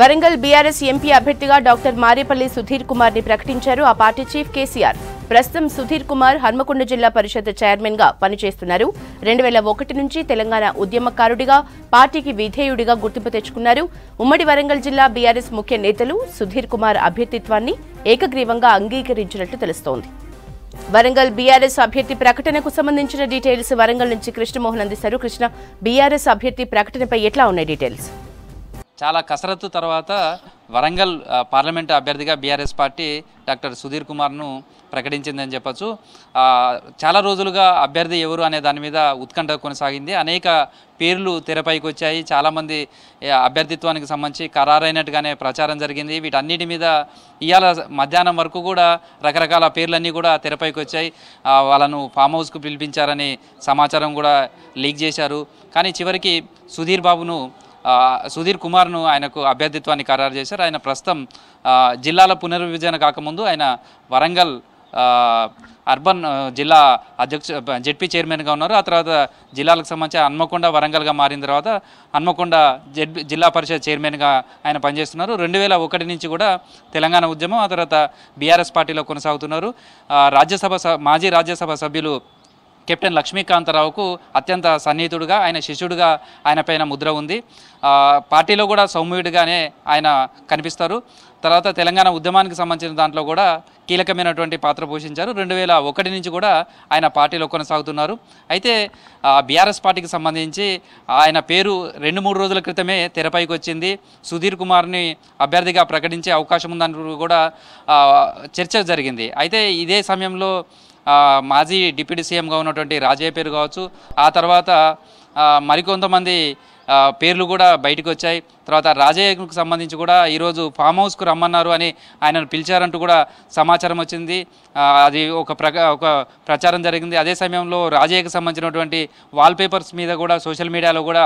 Warangal BRS MP అభ్యర్థిగా doctor Marepalli Sudheer Kumar ని ప్రకటించారు ఆ పార్టీ చీఫ్ కేసీఆర్ ప్రస్తుతం సుధీర్ కుమార్ హన్మకొండ జిల్లా పరిషత్ చైర్మన్ గా పనిచేస్తున్నారు రెండు వేల ఒకటి నుంచి తెలంగాణ ఉద్యమకారుడిగా పార్టీకి విధేయుడిగా గుర్తింపు తెచ్చుకున్నారు ఉమ్మడి వరంగల్ జిల్లా బీఆర్ఎస్ ముఖ్య నేతలు సుధీర్ కుమార్ అభ్యర్థిత్వాన్ని ఏకగ్రీవంగా అంగీకరించినట్లు తెలుస్తోంది వరంగల్ బీఆర్ఎస్ అభ్యర్థి ప్రకటనకు సంబంధించిన డీటెయిల్స్ వరంగల్ నుంచి కృష్ణమోహన్ అందిస్తారు కృష్ణ బీఆర్ఎస్ అభ్యర్థి ప్రకటనపై ఎట్లా ఉన్నాయి డీటెయిల్స్ చాలా కసరత్తు తర్వాత వరంగల్ పార్లమెంట్ అభ్యర్థిగా బీఆర్ఎస్ పార్టీ డాక్టర్ సుధీర్ కుమార్ను ప్రకటించిందని చెప్పచ్చు చాలా రోజులుగా అభ్యర్థి ఎవరు అనే దాని మీద ఉత్కంఠ కొనసాగింది అనేక పేర్లు తెరపైకి వచ్చాయి చాలామంది అభ్యర్థిత్వానికి సంబంధించి ఖరారైనట్టుగానే ప్రచారం జరిగింది వీటన్నిటి మీద ఇవాళ మధ్యాహ్నం వరకు కూడా రకరకాల పేర్లన్నీ కూడా తెరపైకి వచ్చాయి వాళ్ళను ఫామ్ హౌస్కు పిలిపించారని సమాచారం కూడా లీక్ చేశారు కానీ చివరికి సుధీర్ బాబును సుధీర్ కుమార్ను ఆయనకు అభ్యర్థిత్వాన్ని ఖరారు చేశారు ఆయన ప్రస్తుతం జిల్లాల పునర్విభజన కాకముందు ఆయన వరంగల్ అర్బన్ జిల్లా అధ్యక్ష జెడ్పీ చైర్మన్గా ఉన్నారు ఆ తర్వాత జిల్లాలకు సంబంధించి హన్మకొండ వరంగల్గా మారిన తర్వాత హన్మకొండ జెడ్పీ జిల్లా పరిషత్ చైర్మన్గా ఆయన పనిచేస్తున్నారు రెండు వేల ఒకటి నుంచి కూడా తెలంగాణ ఉద్యమం ఆ తర్వాత బీఆర్ఎస్ పార్టీలో కొనసాగుతున్నారు రాజ్యసభ మాజీ రాజ్యసభ సభ్యులు కెప్టెన్ లక్ష్మీకాంతరావుకు అత్యంత సన్నిహితుడుగా ఆయన శిష్యుడుగా ఆయన పైన ముద్ర ఉంది పార్టీలో కూడా సౌమ్యుడిగానే ఆయన కనిపిస్తారు తర్వాత తెలంగాణ ఉద్యమానికి సంబంధించిన దాంట్లో కూడా కీలకమైనటువంటి పాత్ర పోషించారు రెండు వేల ఒకటి నుంచి కూడా ఆయన పార్టీలో కొనసాగుతున్నారు అయితే బీఆర్ఎస్ పార్టీకి సంబంధించి ఆయన పేరు రెండు మూడు రోజుల క్రితమే తెరపైకి వచ్చింది సుధీర్ కుమార్ని అభ్యర్థిగా ప్రకటించే అవకాశం ఉందని కూడా చర్చ జరిగింది అయితే ఇదే సమయంలో మాజీ డిప్యూటీ సీఎంగా ఉన్నటువంటి రాజయ్య పేరు కావచ్చు ఆ తర్వాత మరికొంతమంది పేర్లు కూడా బయటకు వచ్చాయి తర్వాత రాజయ్యకు సంబంధించి కూడా ఈరోజు ఫామ్ హౌస్కు రమ్మన్నారు అని ఆయనను పిలిచారంటూ కూడా సమాచారం వచ్చింది అది ఒక ఒక ప్రచారం జరిగింది అదే సమయంలో రాజయ్యకు సంబంధించినటువంటి వాల్పేపర్స్ మీద కూడా సోషల్ మీడియాలో కూడా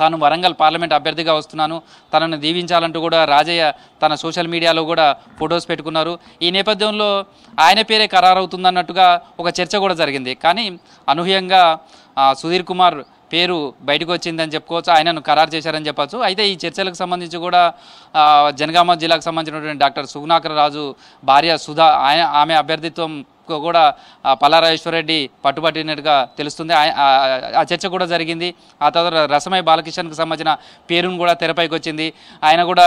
తాను వరంగల్ పార్లమెంట్ అభ్యర్థిగా వస్తున్నాను తనను దీవించాలంటూ కూడా రాజయ్య తన సోషల్ మీడియాలో కూడా ఫొటోస్ పెట్టుకున్నారు ఈ నేపథ్యంలో ఆయన పేరే ఖరారవుతుందన్నట్టుగా ఒక చర్చ కూడా జరిగింది కానీ అనూహ్యంగా సుధీర్ కుమార్ పేరు బయటకు వచ్చిందని చెప్పుకోవచ్చు ఆయనను ఖరారు చేశారని చెప్పచ్చు అయితే ఈ చర్చలకు సంబంధించి కూడా జనగామ జిల్లాకు సంబంధించినటువంటి డాక్టర్ సుగుణాకర రాజు భార్య సుధా ఆయన ఆమె అభ్యర్థిత్వం కూడా పల్లారాజేశ్వరరెడ్డి పట్టుబట్టినట్టుగా తెలుస్తుంది ఆ చర్చ కూడా జరిగింది ఆ తర్వాత రసమయ బాలకిషన్కి సంబంధించిన పేరును కూడా తెరపైకి వచ్చింది ఆయన కూడా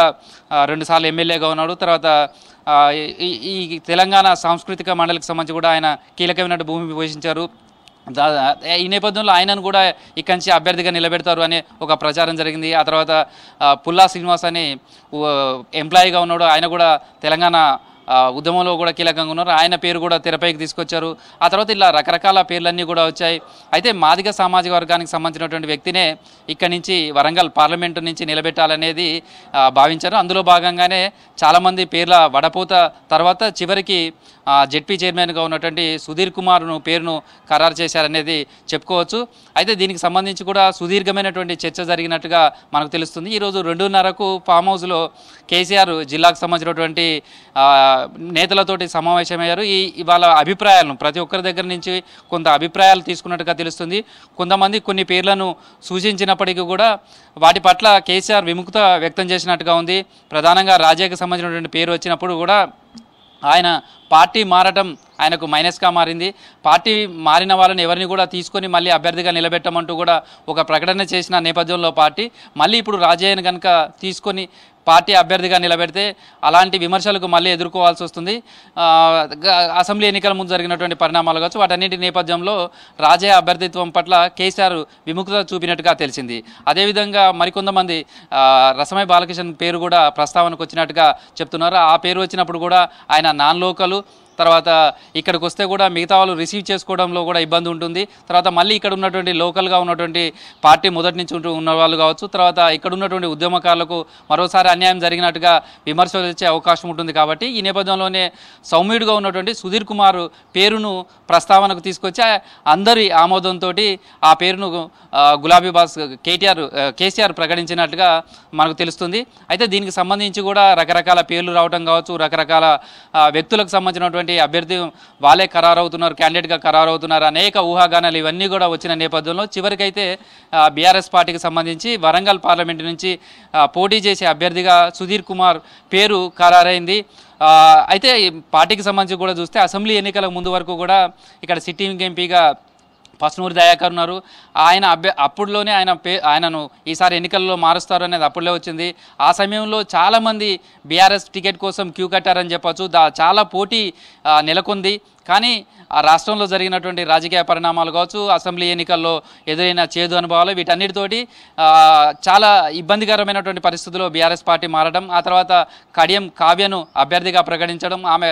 రెండుసార్లు ఎమ్మెల్యేగా ఉన్నాడు తర్వాత ఈ తెలంగాణ సాంస్కృతిక మండలికి సంబంధించి కూడా ఆయన కీలకమైనటువంటి భూమి పోషించారు ఈ నేపథ్యంలో ఆయనను కూడా ఇక్కడి నుంచి అభ్యర్థిగా నిలబెడతారు అనే ఒక ప్రచారం జరిగింది ఆ తర్వాత పుల్లా శ్రీనివాస్ అని ఎంప్లాయీగా ఉన్నాడు ఆయన కూడా తెలంగాణ ఉద్యమంలో కూడా కీలకంగా ఉన్నారు ఆయన పేరు కూడా తెరపైకి తీసుకొచ్చారు ఆ తర్వాత ఇలా రకరకాల పేర్లన్నీ కూడా వచ్చాయి అయితే మాదిగ సామాజిక వర్గానికి సంబంధించినటువంటి వ్యక్తినే ఇక్కడి నుంచి వరంగల్ పార్లమెంటు నుంచి నిలబెట్టాలనేది భావించారు అందులో భాగంగానే చాలామంది పేర్ల వడపోత తర్వాత చివరికి జెడ్పీ చైర్మన్గా ఉన్నటువంటి సుధీర్ కుమార్ను పేరును ఖరారు చేశారనేది చెప్పుకోవచ్చు అయితే దీనికి సంబంధించి కూడా సుదీర్ఘమైనటువంటి చర్చ జరిగినట్టుగా మనకు తెలుస్తుంది ఈరోజు రెండున్నరకు ఫామ్ హౌస్లో కేసీఆర్ జిల్లాకు సంబంధించినటువంటి నేతలతోటి సమావేశమయ్యారు ఈ వాళ్ళ అభిప్రాయాలను ప్రతి ఒక్కరి దగ్గర నుంచి కొంత అభిప్రాయాలు తీసుకున్నట్టుగా తెలుస్తుంది కొంతమంది కొన్ని పేర్లను సూచించినప్పటికీ కూడా వాటి పట్ల కేసీఆర్ విముక్త వ్యక్తం చేసినట్టుగా ఉంది ప్రధానంగా రాజాకి సంబంధించినటువంటి పేరు వచ్చినప్పుడు కూడా ఆయన పార్టీ మారటం ఆయనకు మైనస్గా మారింది పార్టీ మారిన వాళ్ళని ఎవరిని కూడా తీసుకొని మళ్ళీ అభ్యర్థిగా నిలబెట్టమంటూ కూడా ఒక ప్రకటన చేసిన నేపథ్యంలో పార్టీ మళ్ళీ ఇప్పుడు రాజయ్యను కనుక తీసుకొని పార్టీ అభ్యర్థిగా నిలబెడితే అలాంటి విమర్శలకు మళ్ళీ ఎదుర్కోవాల్సి వస్తుంది అసెంబ్లీ ఎన్నికల ముందు జరిగినటువంటి పరిణామాలు కావచ్చు వాటన్నింటి నేపథ్యంలో రాజయ్య అభ్యర్థిత్వం పట్ల కేసీఆర్ విముఖత చూపినట్టుగా తెలిసింది అదేవిధంగా మరికొంతమంది రసమయ బాలకృష్ణ పేరు కూడా ప్రస్తావనకు వచ్చినట్టుగా చెప్తున్నారు ఆ పేరు వచ్చినప్పుడు కూడా ఆయన నాన్ లోకలు తర్వాత ఇక్కడికి వస్తే కూడా మిగతా వాళ్ళు రిసీవ్ చేసుకోవడంలో కూడా ఇబ్బంది ఉంటుంది తర్వాత మళ్ళీ ఇక్కడ ఉన్నటువంటి లోకల్గా ఉన్నటువంటి పార్టీ మొదటి నుంచి ఉన్న వాళ్ళు కావచ్చు తర్వాత ఇక్కడ ఉన్నటువంటి ఉద్యమకారులకు మరోసారి అన్యాయం జరిగినట్టుగా విమర్శలు వచ్చే అవకాశం ఉంటుంది కాబట్టి ఈ నేపథ్యంలోనే సౌమ్యుడిగా ఉన్నటువంటి సుధీర్ కుమార్ పేరును ప్రస్తావనకు తీసుకొచ్చి అందరి ఆమోదంతో ఆ పేరును గులాబీ బాస్ కేటీఆర్ కేసీఆర్ ప్రకటించినట్టుగా మనకు తెలుస్తుంది అయితే దీనికి సంబంధించి కూడా రకరకాల పేర్లు రావడం కావచ్చు రకరకాల వ్యక్తులకు సంబంధించినటువంటి ఉన్నటువంటి అభ్యర్థి వాళ్ళే ఖరారవుతున్నారు క్యాండిడేట్గా ఖరారవుతున్నారు అనేక ఊహాగానాలు ఇవన్నీ కూడా వచ్చిన నేపథ్యంలో చివరికైతే బీఆర్ఎస్ పార్టీకి సంబంధించి వరంగల్ పార్లమెంటు నుంచి పోటీ చేసే అభ్యర్థిగా సుధీర్ కుమార్ పేరు ఖరారైంది అయితే పార్టీకి సంబంధించి కూడా చూస్తే అసెంబ్లీ ఎన్నికల ముందు వరకు కూడా ఇక్కడ సిట్టింగ్ ఎంపీగా పసునూరి దయాకర్ ఉన్నారు ఆయన అభ్య అప్పుడులోనే ఆయన పే ఆయనను ఈసారి ఎన్నికల్లో మారుస్తారు అనేది అప్పుడులో వచ్చింది ఆ సమయంలో చాలామంది బీఆర్ఎస్ టికెట్ కోసం క్యూ కట్టారని చెప్పచ్చు దా చాలా పోటీ నెలకొంది కానీ ఆ రాష్ట్రంలో జరిగినటువంటి రాజకీయ పరిణామాలు కావచ్చు అసెంబ్లీ ఎన్నికల్లో ఎదురైన చేదు అనుభవాలు వీటన్నిటితోటి చాలా ఇబ్బందికరమైనటువంటి పరిస్థితుల్లో బీఆర్ఎస్ పార్టీ మారడం ఆ తర్వాత కడియం కావ్యను అభ్యర్థిగా ప్రకటించడం ఆమె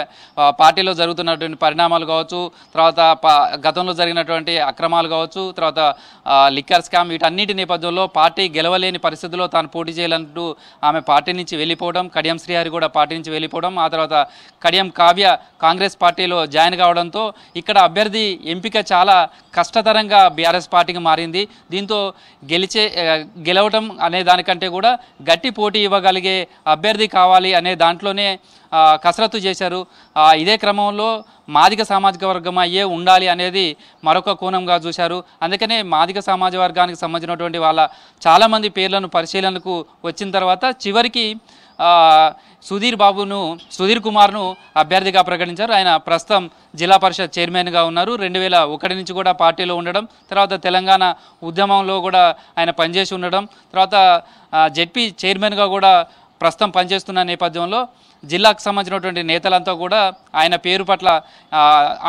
పార్టీలో జరుగుతున్నటువంటి పరిణామాలు కావచ్చు తర్వాత గతంలో జరిగినటువంటి అక్రమాలు కావచ్చు తర్వాత లిక్కర్ స్కామ్ వీటన్నిటి నేపథ్యంలో పార్టీ గెలవలేని పరిస్థితుల్లో తాను పోటీ చేయాలంటూ ఆమె పార్టీ నుంచి వెళ్ళిపోవడం కడియం శ్రీహరి కూడా పార్టీ నుంచి వెళ్ళిపోవడం ఆ తర్వాత కడియం కావ్య కాంగ్రెస్ పార్టీలో జాయిన్ కావడంతో ఇక్కడ అభ్యర్థి ఎంపిక చాలా కష్టతరంగా బీఆర్ఎస్ పార్టీకి మారింది దీంతో గెలిచే గెలవటం అనే దానికంటే కూడా గట్టి పోటీ ఇవ్వగలిగే అభ్యర్థి కావాలి అనే దాంట్లోనే కసరత్తు చేశారు ఇదే క్రమంలో మాదిక సామాజిక వర్గం అయ్యే ఉండాలి అనేది మరొక కోణంగా చూశారు అందుకనే మాదిక సామాజిక వర్గానికి సంబంధించినటువంటి వాళ్ళ చాలామంది పేర్లను పరిశీలనకు వచ్చిన తర్వాత చివరికి సుధీర్ బాబును సుధీర్ కుమార్ను అభ్యర్థిగా ప్రకటించారు ఆయన ప్రస్తుతం జిల్లా పరిషత్ చైర్మన్గా ఉన్నారు రెండు వేల ఒకటి నుంచి కూడా పార్టీలో ఉండడం తర్వాత తెలంగాణ ఉద్యమంలో కూడా ఆయన పనిచేసి ఉండడం తర్వాత జెడ్పీ చైర్మన్గా కూడా ప్రస్తుతం పనిచేస్తున్న నేపథ్యంలో జిల్లాకు సంబంధించినటువంటి నేతలంతా కూడా ఆయన పేరు పట్ల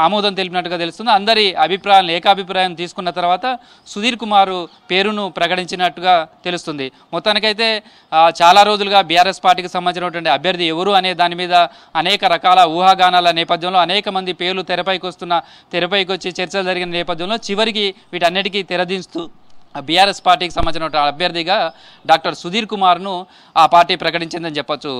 ఆమోదం తెలిపినట్టుగా తెలుస్తుంది అందరి అభిప్రాయం ఏకాభిప్రాయం తీసుకున్న తర్వాత సుధీర్ కుమార్ పేరును ప్రకటించినట్టుగా తెలుస్తుంది మొత్తానికైతే చాలా రోజులుగా బీఆర్ఎస్ పార్టీకి సంబంధించినటువంటి అభ్యర్థి ఎవరు అనే దాని మీద అనేక రకాల ఊహాగానాల నేపథ్యంలో అనేక మంది పేర్లు తెరపైకి వస్తున్న తెరపైకి వచ్చి చర్చలు జరిగిన నేపథ్యంలో చివరికి వీటన్నిటికీ తెరదీస్తూ బీఆర్ఎస్ పార్టీకి సంబంధించిన అభ్యర్థిగా డాక్టర్ సుధీర్ కుమార్ను ఆ పార్టీ ప్రకటించిందని చెప్పచ్చు